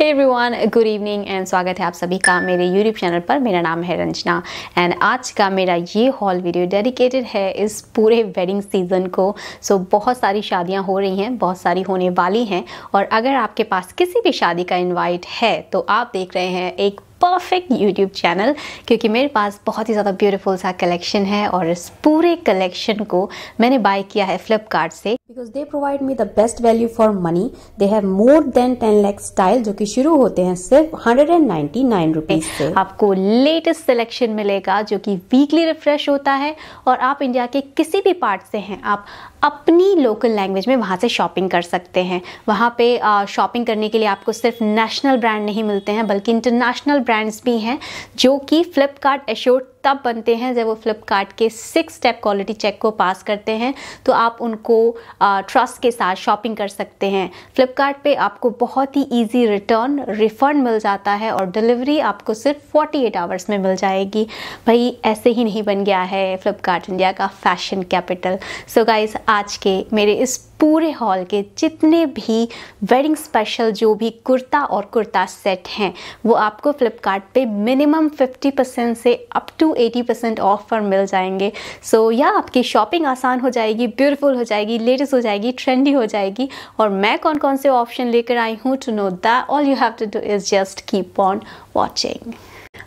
hey everyone good evening and स्वागत है आप सभी का मेरे यूट्यूब चैनल पर मेरा नाम है रंजना एंड आज का मेरा ये हॉल वीडियो डेडिकेटेड है इस पूरे वेडिंग सीज़न को सो so, बहुत सारी शादियां हो रही हैं बहुत सारी होने वाली हैं और अगर आपके पास किसी भी शादी का इनवाइट है तो आप देख रहे हैं एक परफेक्ट यूट्यूब चैनल क्योंकि मेरे पास बहुत ही ज़्यादा ब्यूटीफुल सा कलेक्शन है और इस पूरे कलेक्शन को मैंने बाय किया है फ्लिपकार्ट से because they provide me the best value for money they have more than ten lakhs style जो कि शुरू होते हैं सिर्फ hundred and ninety nine rupees से आपको लेटेस्ट सिलेक्शन मिलेगा जो कि वीकली रिफ्रेश होता है और आप इंडिया के किसी भी पार्ट से हैं आप अपनी लोकल लैंग्वेज में वहाँ से शॉपिंग कर सकते हैं वहाँ पे शॉपिंग करने के लिए आपको सिर्फ नेशनल ब्रांड नहीं मिलते हैं बल्कि इंटरनेशनल ब्रांड्स भी हैं जो कि फ्लिपकार्ट एश्योर तब बनते हैं जब वो फ्लिपकार्ट के सिक्स स्टेप क्वालिटी चेक को पास करते हैं तो आप उनको ट्रस्ट के साथ शॉपिंग कर सकते हैं फ्लिपकार्ट पे आपको बहुत ही ईजी रिटर्न रिफंड मिल जाता है और डिलीवरी आपको सिर्फ 48 आवर्स में मिल जाएगी भाई ऐसे ही नहीं बन गया है फ्लिपकार्ट इंडिया का फैशन कैपिटल सो गाइज आज के मेरे इस पूरे हॉल के जितने भी वेडिंग स्पेशल जो भी कुर्ता और कुर्ता सेट हैं वो आपको फ्लिपकार्ट पे मिनिमम 50% से अप टू 80% ऑफ पर मिल जाएंगे सो so, या आपकी शॉपिंग आसान हो जाएगी ब्यूटीफुल हो जाएगी लेटेस्ट हो जाएगी ट्रेंडी हो जाएगी और मैं कौन कौन से ऑप्शन लेकर आई हूँ to know that all you have to do is just keep on watching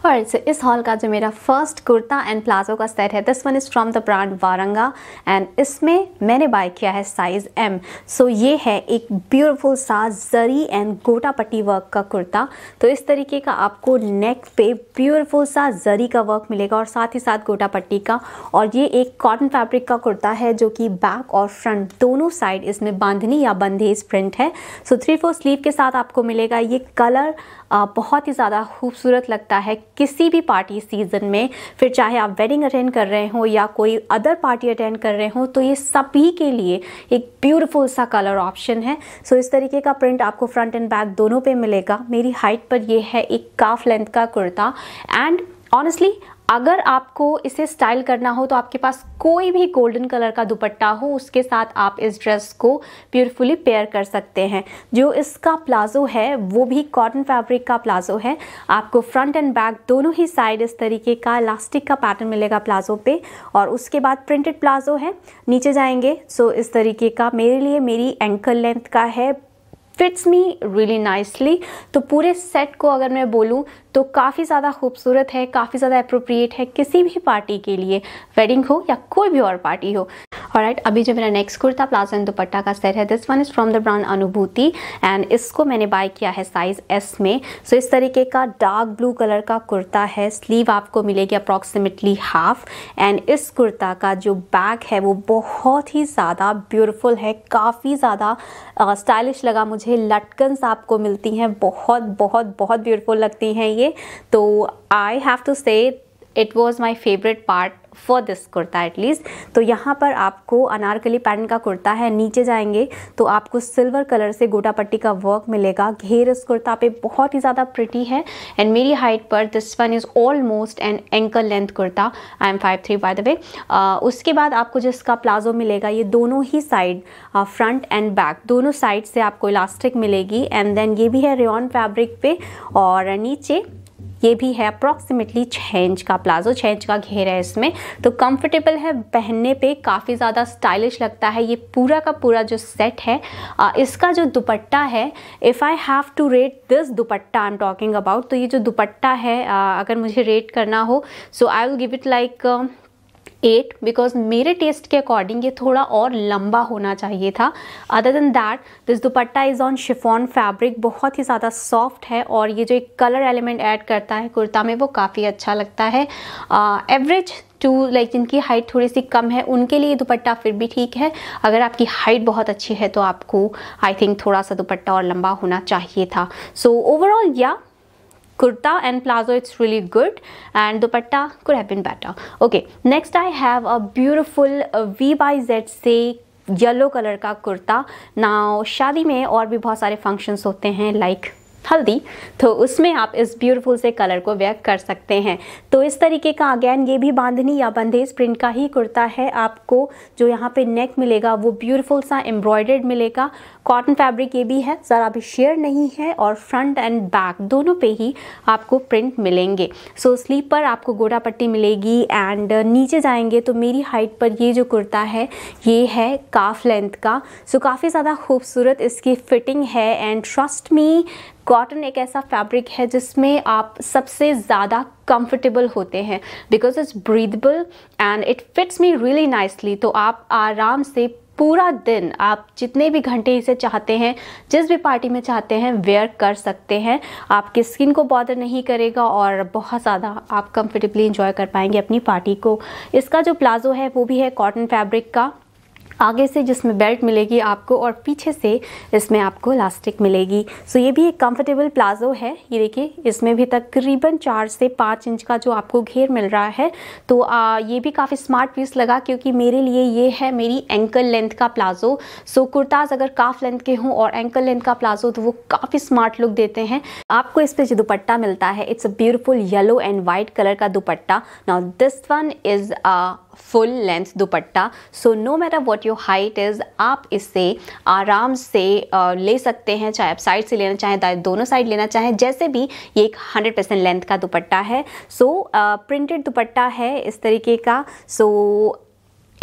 और so इस हॉल का जो मेरा फर्स्ट कुर्ता एंड प्लाजो का सेट है this one is from the brand Varanga and इसमें मैंने बाय किया है साइज़ एम सो ये है एक ब्यूटीफुल सा जरी एंड गोटा पट्टी वर्क का कुर्ता तो इस तरीके का आपको नेक पे ब्यूटीफुल सा जरी का वर्क मिलेगा और साथ ही साथ गोटा पट्टी का और ये एक कॉटन फैब्रिक का कुर्ता है जो कि बैक और फ्रंट दोनों साइड इसमें बांधनी या बंधेज प्रिंट है सो थ्री फोर स्लीव के साथ आपको मिलेगा ये कलर बहुत ही ज़्यादा खूबसूरत लगता है किसी भी पार्टी सीज़न में फिर चाहे आप वेडिंग अटेंड कर रहे हों या कोई अदर पार्टी अटेंड कर रहे हों तो ये सभी के लिए एक ब्यूटीफुल सा कलर ऑप्शन है सो इस तरीके का प्रिंट आपको फ्रंट एंड बैक दोनों पे मिलेगा मेरी हाइट पर ये है एक काफ लेंथ का कुर्ता एंड ऑनेस्टली अगर आपको इसे स्टाइल करना हो तो आपके पास कोई भी गोल्डन कलर का दुपट्टा हो उसके साथ आप इस ड्रेस को ब्यूटिफुली पेयर कर सकते हैं जो इसका प्लाजो है वो भी कॉटन फैब्रिक का प्लाजो है आपको फ्रंट एंड बैक दोनों ही साइड इस तरीके का इलास्टिक का पैटर्न मिलेगा प्लाजो पे और उसके बाद प्रिंटेड प्लाजो है नीचे जाएंगे सो इस तरीके का मेरे लिए मेरी एंकल लेंथ का है फिट्स मी रियली नाइसली तो पूरे सेट को अगर मैं बोलूँ तो काफ़ी ज़्यादा खूबसूरत है काफ़ी ज़्यादा अप्रोप्रिएट है किसी भी पार्टी के लिए वेडिंग हो या कोई भी और पार्टी हो और अभी जो मेरा next kurta palazzo and dupatta का सेट है this one is from the brand Anubhuti and इसको मैंने बाय किया है साइज़ एस में सो so, इस तरीके का डार्क ब्लू कलर का कुर्ता है स्लीव आपको मिलेगी अप्रॉक्सीमेटली हाफ एंड इस कुर्ता का जो बैक है वो बहुत ही ज़्यादा ब्यूटिफुल है काफ़ी ज़्यादा स्टाइलिश लगा मुझे लटकन्स आपको मिलती हैं बहुत बहुत बहुत ब्यूटिफुल लगती हैं ये तो I have to say it was my favourite part for this kurta at least तो यहाँ पर आपको अनारकली पैटर्न का कुर्ता है नीचे जाएंगे तो आपको सिल्वर कलर से गोटा पट्टी का वर्क मिलेगा घेर इस कुर्ता पे बहुत ही ज़्यादा प्रिटी है एंड मेरी हाइट पर this one is almost an ankle length kurta I am five three by the way उसके बाद आपको जिसका प्लाजो मिलेगा ये दोनों ही साइड फ्रंट एंड बैक दोनों साइड से आपको इलास्टिक मिलेगी एंड देन ये भी है रेन फैब्रिक पे और नीचे ये भी है अप्रॉक्सीमेटली छः इंच का प्लाजो छः इंच का घेर है इसमें तो कंफर्टेबल है पहनने पे काफ़ी ज़्यादा स्टाइलिश लगता है ये पूरा का पूरा जो सेट है इसका जो दुपट्टा है if I have to rate this dupatta I am talking about तो ये जो दुपट्टा है अगर मुझे रेट करना हो so I will give it like eight because मेरे टेस्ट के अकॉर्डिंग ये थोड़ा और लंबा होना चाहिए था other than that this dupatta is on chiffon fabric बहुत ही ज़्यादा सॉफ्ट है और ये जो एक कलर एलिमेंट ऐड करता है कुर्ता में वो काफ़ी अच्छा लगता है एवरेज uh, टू लाइक जिनकी हाइट थोड़ी सी कम है उनके लिए दुपट्टा फिर भी ठीक है अगर आपकी हाइट बहुत अच्छी है तो आपको आई थिंक थोड़ा सा दुपट्टा और लंबा होना चाहिए था सो ओवरऑल या kurta and plazo it's really good and dupatta could have been better okay next i have a beautiful uh, v by z say yellow colour का कुर्ता ना शादी में और भी बहुत सारे फंक्शंस होते हैं लाइक like हल्दी तो उसमें आप इस ब्यूटीफुल से कलर को व्यक्त कर सकते हैं तो इस तरीके का अगैन ये भी बांधनी या बंधेज प्रिंट का ही कुर्ता है आपको जो यहाँ पे नेक मिलेगा वो ब्यूटीफुल सा एम्ब्रॉयडर्ड मिलेगा कॉटन फैब्रिक ये भी है ज़रा भी शेयर नहीं है और फ्रंट एंड बैक दोनों पे ही आपको प्रिंट मिलेंगे सो so, स्लीप पर आपको गोटा पट्टी मिलेगी एंड नीचे जाएंगे तो मेरी हाइट पर ये जो कुर्ता है ये है काफ लेंथ का सो so, काफ़ी ज़्यादा खूबसूरत इसकी फिटिंग है एंड ट्रस्ट मी कॉटन एक ऐसा फैब्रिक है जिसमें आप सबसे ज़्यादा कंफर्टेबल होते हैं because it's breathable and it fits me really nicely तो आप आराम से पूरा दिन आप जितने भी घंटे इसे चाहते हैं जिस भी पार्टी में चाहते हैं वेयर कर सकते हैं आपकी स्किन को बॉदर नहीं करेगा और बहुत ज़्यादा आप कंफर्टेबली इंजॉय कर पाएंगे अपनी पार्टी को इसका जो प्लाजो है वो भी है कॉटन फैब्रिक का आगे से जिसमें बेल्ट मिलेगी आपको और पीछे से इसमें आपको इलास्टिक मिलेगी सो ये भी एक कंफर्टेबल प्लाजो है ये देखिए इसमें भी तकरीबन चार से पाँच इंच का जो आपको घेर मिल रहा है तो आ, ये भी काफ़ी स्मार्ट पीस लगा क्योंकि मेरे लिए ये है मेरी एंकल लेंथ का प्लाजो सो कुर्ताज़ अगर काफ लेंथ के हों और एंकल लेंथ का प्लाजो तो वो काफ़ी स्मार्ट लुक देते हैं आपको इस पर जो दुपट्टा मिलता है it's a beautiful yellow and white colour का dupatta now this one is full length dupatta so no matter what your height is आप इसे आराम से ले सकते हैं चाहे आप साइड से लेना चाहें दोनों साइड लेना चाहें जैसे भी ये एक हंड्रेड परसेंट लेंथ का दुपट्टा है सो प्रिंटेड दुपट्टा है इस तरीके का so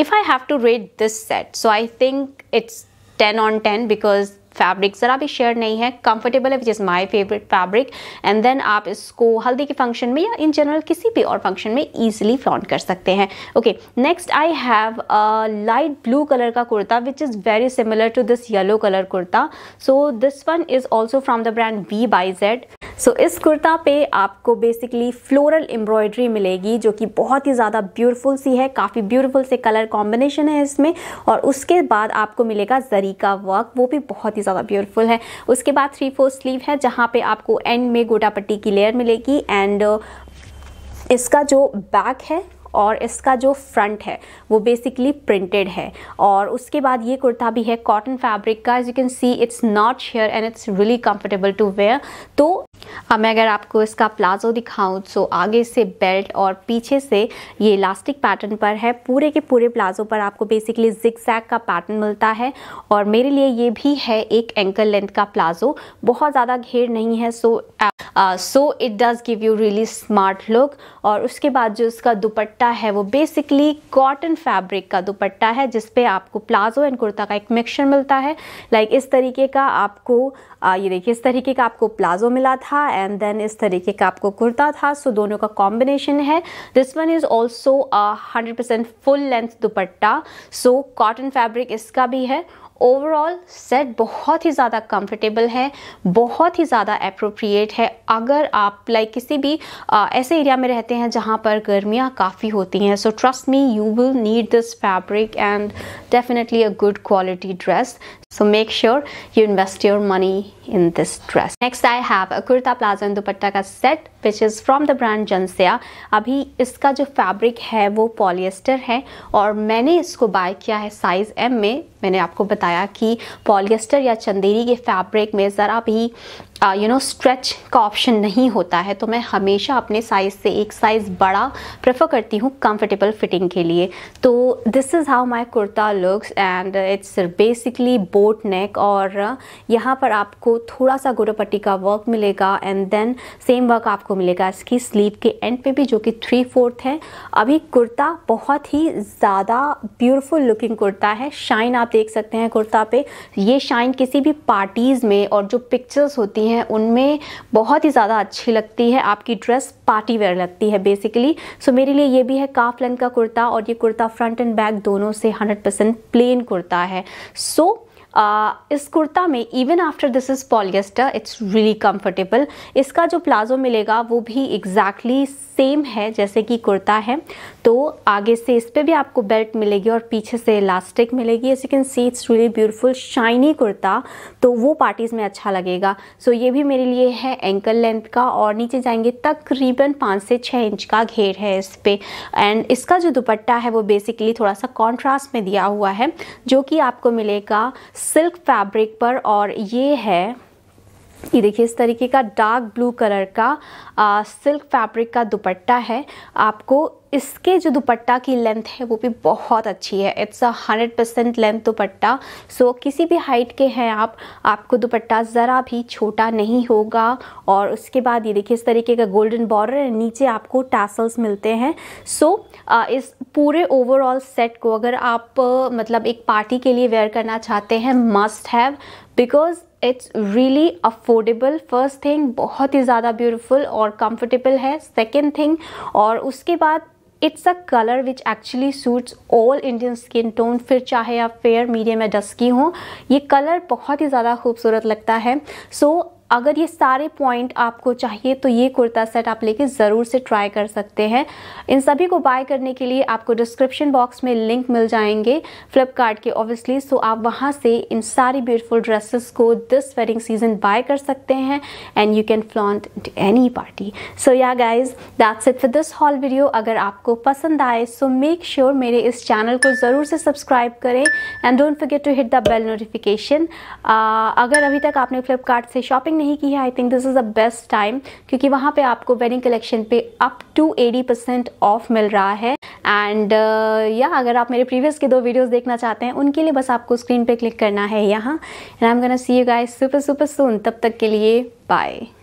if I have to rate this set so I think it's ten on ten because fabric ज़रा भी शेयर नहीं है कंफर्टेबल है which is my favourite fabric and then आप इसको हल्दी के फंक्शन में या इन जनरल किसी भी और फंक्शन में ईजिली फ्लॉन्ट कर सकते हैं okay next I have light blue colour का kurta which is very similar to this yellow colour kurta so this one is also from the brand V by Z so इस कुर्ता पे आपको बेसिकली फ्लोरल एम्ब्रॉयडरी मिलेगी जो कि बहुत ही ज़्यादा ब्यूटीफुल सी है काफ़ी ब्यूटीफुल से कलर कॉम्बिनेशन है इसमें और उसके बाद आपको मिलेगा जरी का वर्क वो भी बहुत ही ज़्यादा ब्यूटीफुल है उसके बाद थ्री फोर स्लीव है जहाँ पे आपको एंड में गोटा पट्टी की लेयर मिलेगी एंड uh, इसका जो बैक है और इसका जो फ्रंट है वो बेसिकली प्रिंटेड है और उसके बाद ये कुर्ता भी है कॉटन फैब्रिक का as you can see it's not sheer and it's really comfortable to wear तो अब मैं अगर आपको इसका प्लाजो दिखाऊं तो आगे से बेल्ट और पीछे से ये इलास्टिक पैटर्न पर है पूरे के पूरे प्लाजो पर आपको बेसिकली जिक जैक का पैटर्न मिलता है और मेरे लिए ये भी है एक एंकल लेंथ का प्लाजो बहुत ज़्यादा घेर नहीं है so so it does give you really smart look और उसके बाद जो इसका दुपट्टा है वो बेसिकली कॉटन फैब्रिक का दुपट्टा है जिसपे आपको प्लाजो एंड कुर्ता का एक मिक्सचर मिलता है लाइक like इस तरीके का आपको आ, uh, ये देखिए इस तरीके का आपको प्लाजो मिला था एंड देन इस तरीके का आपको कुर्ता था सो so दोनों का कॉम्बिनेशन है this one is also hundred percent full length dupatta so cotton fabric इसका भी है ओवरऑल सेट बहुत ही ज़्यादा कंफर्टेबल है बहुत ही ज़्यादा अप्रोप्रिएट है अगर आप लाइक like, किसी भी आ, ऐसे एरिया में रहते हैं जहाँ पर गर्मियाँ काफ़ी होती हैं so trust me you will need this fabric and definitely a good quality dress so make sure you invest your money in this dress next I have a kurta palazzo and dupatta का set which is from the brand Janasya अभी इसका जो fabric है वो polyester है और मैंने इसको बाय किया है साइज़ एम में मैंने आपको बताया कि पॉलिएस्टर या चंदेरी के फैब्रिक में ज़रा भी यू नो स्ट्रेच का ऑप्शन नहीं होता है तो मैं हमेशा अपने साइज़ से एक साइज़ बड़ा प्रेफर करती हूँ कंफर्टेबल फिटिंग के लिए तो this is how my kurta looks and it's basically boat neck और यहाँ पर आपको थोड़ा सा गोरोपट्टी का वर्क मिलेगा एंड देन सेम वर्क आपको मिलेगा इसकी स्लीव के एंड पे भी जो कि थ्री फोर्थ है अभी कुर्ता बहुत ही ज़्यादा ब्यूटिफुल लुकिंग कुर्ता है शाइन आप देख सकते हैं कुर्ता पे ये शाइन किसी भी पार्टीज़ में और जो पिक्चर्स होती हैं हैं उनमें बहुत ही ज़्यादा अच्छी लगती है आपकी ड्रेस पार्टी वेयर लगती है बेसिकली सो मेरे लिए ये भी है काफ लेंथ का कुर्ता और ये कुर्ता फ्रंट एंड बैक दोनों से हंड्रेड प्लेन कुर्ता है सो so, Uh, इस कुर्ता में even after this is polyester it's really comfortable इसका जो प्लाजो मिलेगा वो भी एग्जैक्टली exactly सेम है जैसे कि कुर्ता है तो आगे से इस पर भी आपको बेल्ट मिलेगी और पीछे से इलास्टिक मिलेगी as you can see it's really beautiful shiny kurta तो वो पार्टीज़ में अच्छा लगेगा सो so, ये भी मेरे लिए है एंकल लेंथ का और नीचे जाएंगे तकरीबन पाँच से छः इंच का घेर है इस पर एंड इसका जो दुपट्टा है वो बेसिकली थोड़ा सा कॉन्ट्रास्ट में दिया हुआ है जो कि आपको मिलेगा सिल्क फैब्रिक पर और ये है ये देखिए इस तरीके का डार्क ब्लू कलर का आ, सिल्क फैब्रिक का दुपट्टा है आपको इसके जो दुपट्टा की लेंथ है वो भी बहुत अच्छी है it's a hundred percent length dupatta so किसी भी हाइट के हैं आप आपको दुपट्टा ज़रा भी छोटा नहीं होगा और उसके बाद ये देखिए इस तरीके का गोल्डन बॉर्डर नीचे आपको टैसल्स मिलते हैं सो so, इस पूरे ओवरऑल सेट को अगर आप मतलब एक पार्टी के लिए वेयर करना चाहते हैं must have because it's really affordable first thing बहुत ही ज़्यादा ब्यूटीफुल और कंफर्टेबल है सेकेंड थिंग और उसके बाद it's a colour which actually suits all Indian skin tone फिर चाहे आप फेयर मीडियम या डस्की हो ये कलर बहुत ही ज़्यादा खूबसूरत लगता है सो so, अगर ये सारे पॉइंट आपको चाहिए तो ये कुर्ता सेट आप लेके ज़रूर से ट्राई कर सकते हैं इन सभी को बाय करने के लिए आपको डिस्क्रिप्शन बॉक्स में लिंक मिल जाएंगे फ्लिपकार्ट के ऑब्वियसली सो आप वहाँ से इन सारी ब्यूटीफुल ड्रेसेस को दिस वेडिंग सीजन बाय कर सकते हैं and you can flaunt any party so या guys that's it for this haul video अगर आपको पसंद आए सो मेक श्योर मेरे इस चैनल को ज़रूर से सब्सक्राइब करें and don't forget to hit the bell notification अगर अभी तक आपने फ्लिपकार्ट से शॉपिंग नहीं की है I think this is the best time क्योंकि वहाँ पे आपको वेडिंग कलेक्शन पे अप टू 80 परसेंट ऑफ मिल रहा है एंड या uh, yeah, अगर आप मेरे प्रीवियस के दो वीडियोस देखना चाहते हैं उनके लिए बस आपको स्क्रीन पे क्लिक करना है यहाँ and I am gonna see you guys super super soon तब तक के लिए बाय